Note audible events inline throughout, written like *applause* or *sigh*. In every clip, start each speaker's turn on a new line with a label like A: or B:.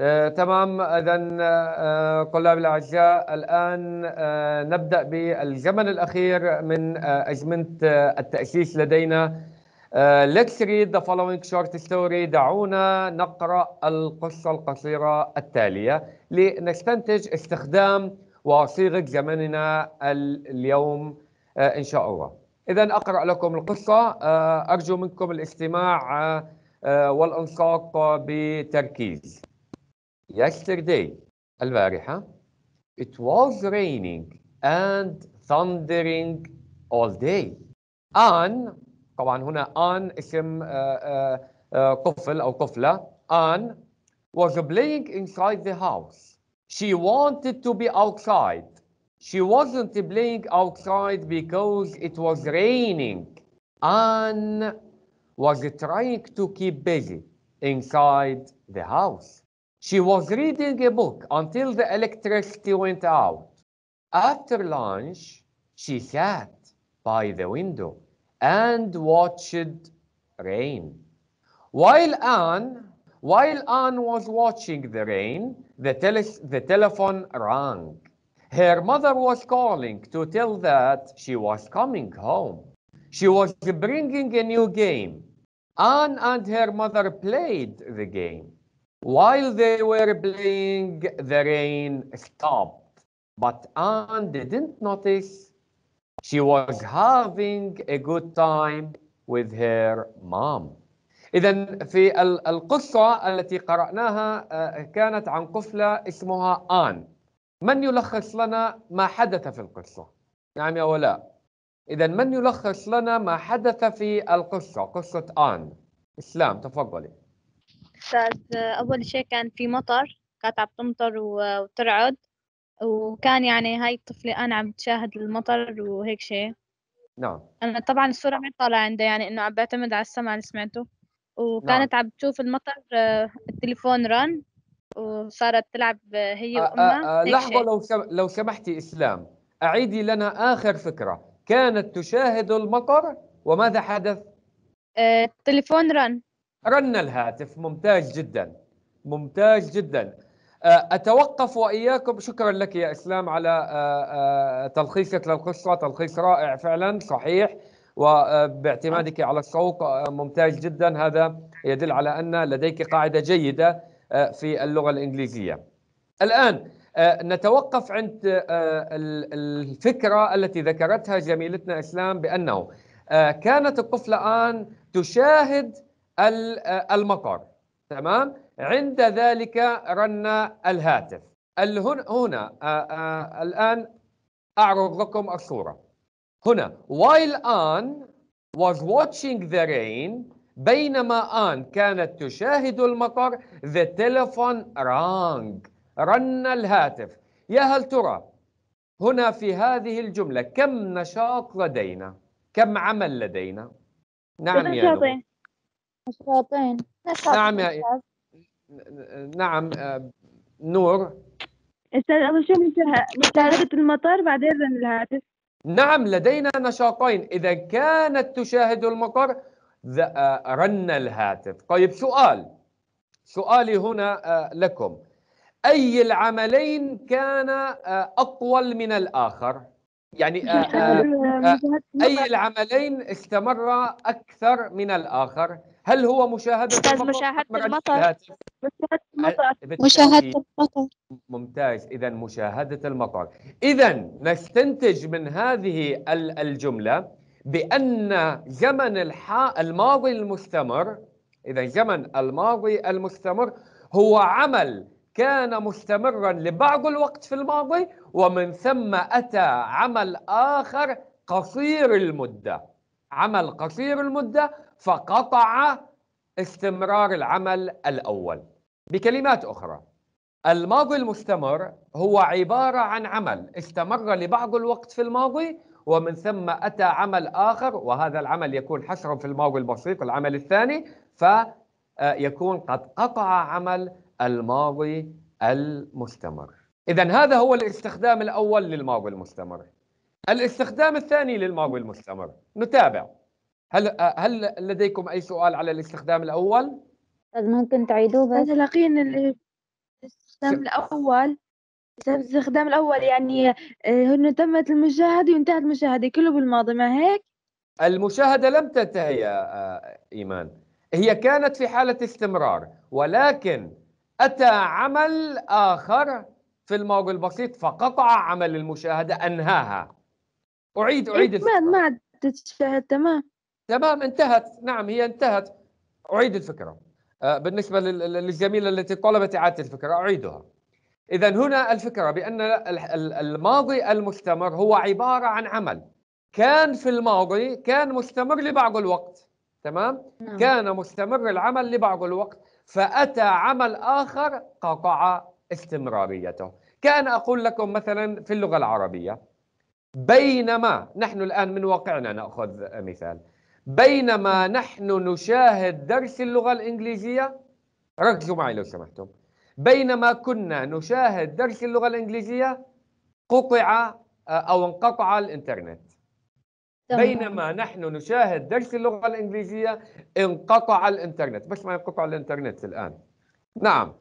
A: آه تمام اذا آه طلاب الاعزاء الان آه نبدا بالزمن الاخير من آه، ازمنه آه، التاسيس لدينا آه، Let's read the following short story دعونا نقرا القصه القصيره التاليه لنستنتج استخدام وصيغه زمننا اليوم ان شاء الله اذا اقرا لكم القصه ارجو منكم الاستماع والانصات بتركيز yesterday, البارحة, it was raining and thundering all day. An, طبعا هنا An اسم قفل أو قفلة An was playing inside the house. She wanted to be outside. She wasn't playing outside because it was raining. Anne was trying to keep busy inside the house. She was reading a book until the electricity went out. After lunch, she sat by the window and watched rain. While Anne, while Anne was watching the rain, the, tele the telephone rang. Her mother was calling to tell that she was coming home. She was bringing a new game. Anne and her mother played the game. While they were playing, the rain stopped, but Anne didn't notice. She was having a good time with her mom. إذا في القصة التي قرأناها آه، كانت عن قفلة اسمها آن. من يلخص لنا ما حدث في القصة؟ نعم يا ولاء. إذا من يلخص لنا ما حدث في القصة؟ قصة آن. إسلام تفضلي. اول شيء كان في مطر كانت عم تمطر وترعد وكان يعني هاي الطفلة أنا عم تشاهد المطر وهيك شيء نعم أنا طبعا الصورة ما طالعة عندي يعني إنه عم بعتمد على السمع اللي سمعته وكانت نعم. عم تشوف المطر التليفون رن وصارت تلعب هي آه، وأمها آه، لحظة لو لو سمحتي إسلام أعيدي لنا آخر فكرة كانت تشاهد المطر وماذا حدث؟ آه، التليفون رن رن الهاتف ممتاز جدا ممتاز جدا آه، أتوقف وإياكم شكرا لك يا إسلام على آه، آه، تلخيصك للقصة تلخيص رائع فعلا صحيح وباعتمادك نعم. على الصوت ممتاز جدا هذا يدل على أن لديك قاعدة جيدة في اللغة الإنجليزية الآن نتوقف عند الفكرة التي ذكرتها جميلتنا إسلام بأنه كانت الطفلة الآن تشاهد آه، المطر تمام عند ذلك رن الهاتف هنا آه، آه، الآن أعرض لكم الصورة هنا while ان was watching the rain بينما آن كانت تشاهد المطر the telephone rang رن الهاتف يا هل ترى هنا في هذه الجملة كم نشاط لدينا كم عمل لدينا نعم يا نور نشاطين نعم يا نعم آه، نور استاذ اول شيء مشاهده المطر بعدين الهاتف نعم لدينا نشاطين اذا كانت تشاهد المطر آه، رن الهاتف طيب سؤال سؤالي هنا آه، لكم اي العملين كان اطول من الاخر يعني *laughs* اي العملين استمر اكثر من الاخر هل هو مشاهدة أستاذ مشاهدة المطر مشاهدة المطر مشاهدة المطر ممتاز إذا مشاهدة المطر إذا نستنتج من هذه الجملة بأن زمن الماضي المستمر إذا زمن الماضي المستمر هو عمل كان مستمرا لبعض الوقت في الماضي ومن ثم أتى عمل آخر قصير المدة عمل قصير المدة فقطع استمرار العمل الأول بكلمات أخرى الماضي المستمر هو عبارة عن عمل استمر لبعض الوقت في الماضي ومن ثم أتى عمل آخر وهذا العمل يكون حصرا في الماضي البسيط العمل الثاني فيكون آه، قد قطع عمل الماضي المستمر إذا هذا هو الاستخدام الأول للماضي المستمر الاستخدام الثاني للماضي المستمر نتابع هل هل لديكم اي سؤال على الاستخدام الاول ممكن تعيدوه بس لقينا الاستخدام الاول الاستخدام الاول يعني آه، هنا تمت المشاهده وانتهت المشاهده كله بالماضي ما هيك المشاهده لم تنتهي يا آه، ايمان هي كانت في حاله استمرار ولكن اتى عمل اخر في الماضي البسيط فقطع عمل المشاهده انهاها اعيد إيه، اعيد الفكره ما ما عدت تمام تمام انتهت نعم هي انتهت اعيد الفكره آه، بالنسبه للزميله التي طلبت اعاده الفكره اعيدها اذا هنا الفكره بان الماضي المستمر هو عباره عن عمل كان في الماضي كان مستمر لبعض الوقت تمام نعم. كان مستمر العمل لبعض الوقت فاتى عمل اخر قطع استمراريته كان اقول لكم مثلا في اللغه العربيه بينما نحن الآن من واقعنا نأخذ مثال بينما نحن نشاهد درس اللغة الإنجليزية ركزوا معي لو سمحتم بينما كنا نشاهد درس اللغة الإنجليزية قطع آه، أو انقطع الإنترنت بينما نحن نشاهد درس اللغة الإنجليزية انقطع الإنترنت بس ما ينقطع الإنترنت الآن نعم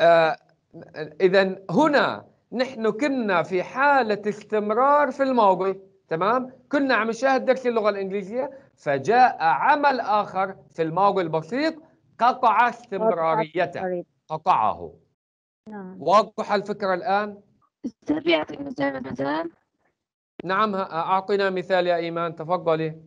A: آه إذا هنا نحن كنا في حالة استمرار في الماضي تمام كنا عم نشاهد درس اللغة الإنجليزية فجاء عمل آخر في الماضي البسيط قطع استمراريته قطعه نعم واضح الفكرة الآن؟ أستاذ مثال نعم أعطينا مثال يا إيمان تفضلي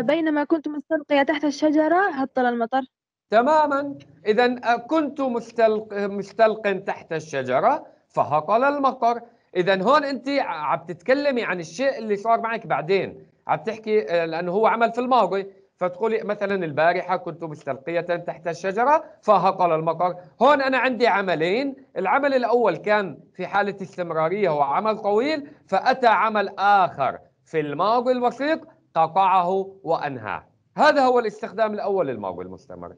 A: بينما كنت مستلقية تحت الشجرة هطل المطر تماما إذا كنت مستلق... مستلق تحت الشجرة فهطل المطر اذا هون انت عم تتكلمي عن الشيء اللي صار معك بعدين عم تحكي آه، لانه هو عمل في الماضي فتقولي مثلا البارحه كنت مستلقيه تحت الشجره فهطل المطر هون انا عندي عملين العمل الاول كان في حاله استمراريه هو عمل طويل فاتى عمل اخر في الماضي الوثيق قطعه وانهاه هذا هو الاستخدام الاول للماضي المستمر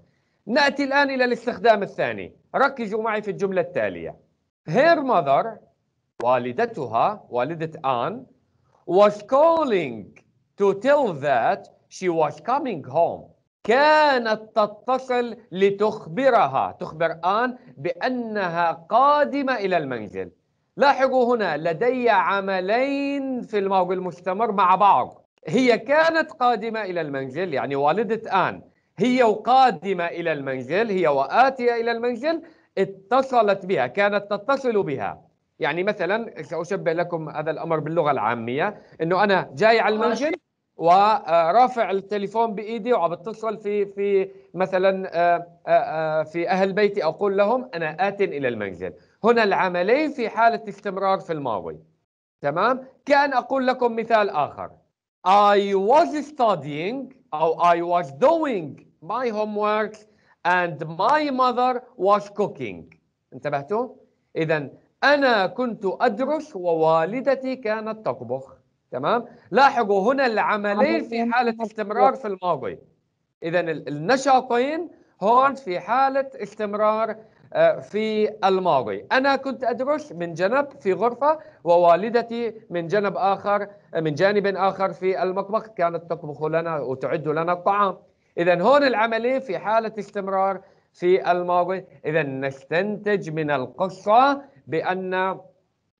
A: ناتي الان الى الاستخدام الثاني ركزوا معي في الجمله التاليه her mother والدتها والدة آن was calling to tell that she was coming home كانت تتصل لتخبرها تخبر آن بأنها قادمة إلى المنزل لاحظوا هنا لدي عملين في الماضي المستمر مع بعض هي كانت قادمة إلى المنزل يعني والدة آن هي قادمة إلى المنزل هي وآتية إلى المنزل اتصلت بها كانت تتصل بها يعني مثلا سأشبه لكم هذا الأمر باللغة العامية أنه أنا جاي على المنزل ورافع التليفون بايدي وعم بتصل في في مثلا آه، آه، آه، في اهل بيتي اقول لهم انا ات الى المنزل هنا العملين في حاله استمرار في الماضي تمام كان اقول لكم مثال اخر I was studying أو I was doing my homework and my mother was cooking انتبهتوا؟ إذا أنا كنت أدرس ووالدتي كانت تطبخ تمام؟ لاحظوا هنا العملين في حالة استمرار في الماضي إذا النشاطين هون في حالة استمرار آه، في الماضي أنا كنت أدرس من جنب في غرفة ووالدتي من جنب آخر آه، من جانب آخر في المطبخ كانت تطبخ لنا وتعد لنا الطعام إذا هون العملية في حالة استمرار في الماضي إذا نستنتج من القصة بأن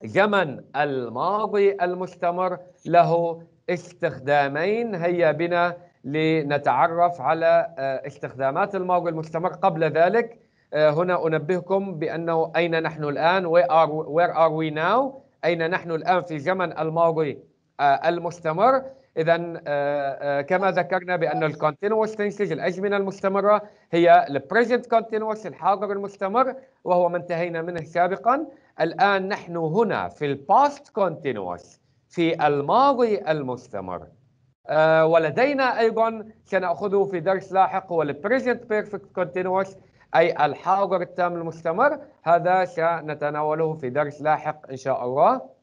A: زمن الماضي المستمر له استخدامين هيا بنا لنتعرف على آه، استخدامات الماضي المستمر قبل ذلك آه، هنا أنبهكم بأنه أين نحن الآن where are, where are we now أين نحن الآن في زمن الماضي آه، المستمر اذا آه، آه، كما آه. ذكرنا بان الكونتينوس تنتج الازمنه المستمره هي البريزنت كونتينوس الحاضر المستمر وهو ما انتهينا منه سابقا الان نحن هنا في الباست كونتينوس في الماضي المستمر ولدينا ايضا سناخذه في درس لاحق هو البريزنت بيرفكت كونتينوس اي الحاضر التام المستمر هذا سنتناوله في درس لاحق ان شاء الله